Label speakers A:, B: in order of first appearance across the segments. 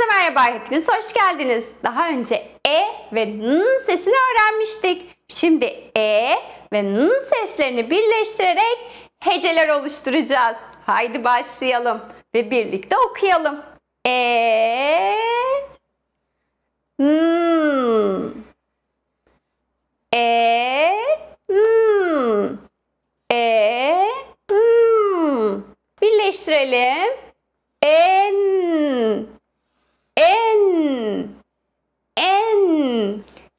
A: Herkese merhaba, hepiniz hoş geldiniz. Daha önce E ve N sesini öğrenmiştik. Şimdi E ve N seslerini birleştirerek heceler oluşturacağız. Haydi başlayalım ve birlikte okuyalım. E N E N E N Birleştirelim. En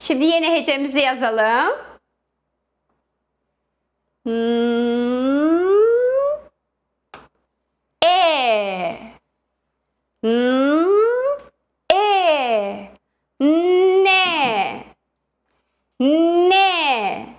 A: Şimdi yeni hecemizi yazalım. Hmm. E. Hmm. E. Ne. Ne. Ne.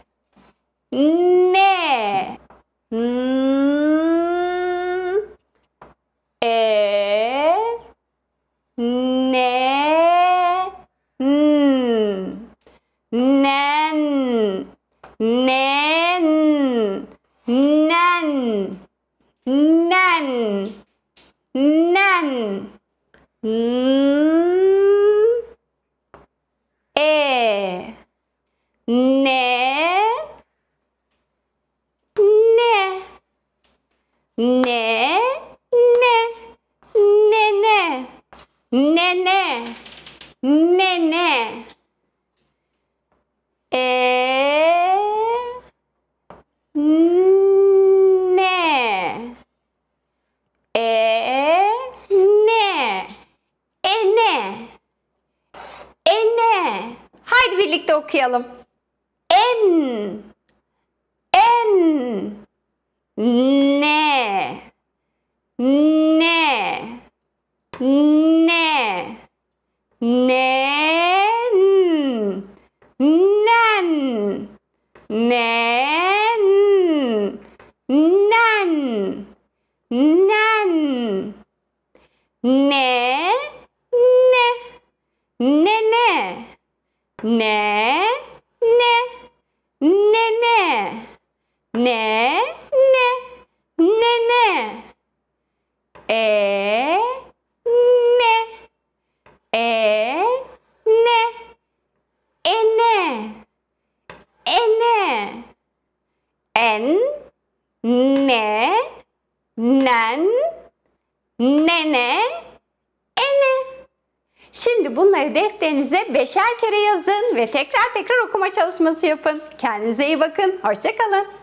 A: Nen. nen, Nan. Nan. N. E. Ne. Ne. Ne. ne, ne, Eh. Ne. E ne. E ne. E ne. Haydi birlikte okuyalım. En. En. Ne. Ne. Ne. Ne. Nen. Ne. none, none. Ne, ne, ne, ne, ne, ne, ne, ne, ne, ne, ne, ne. E, ne, e, ne, e, ne, e, ne, n. ne, nen, nene, ene. Şimdi bunları defterinize beşer kere yazın ve tekrar tekrar okuma çalışması yapın. Kendinize iyi bakın. Hoşçakalın.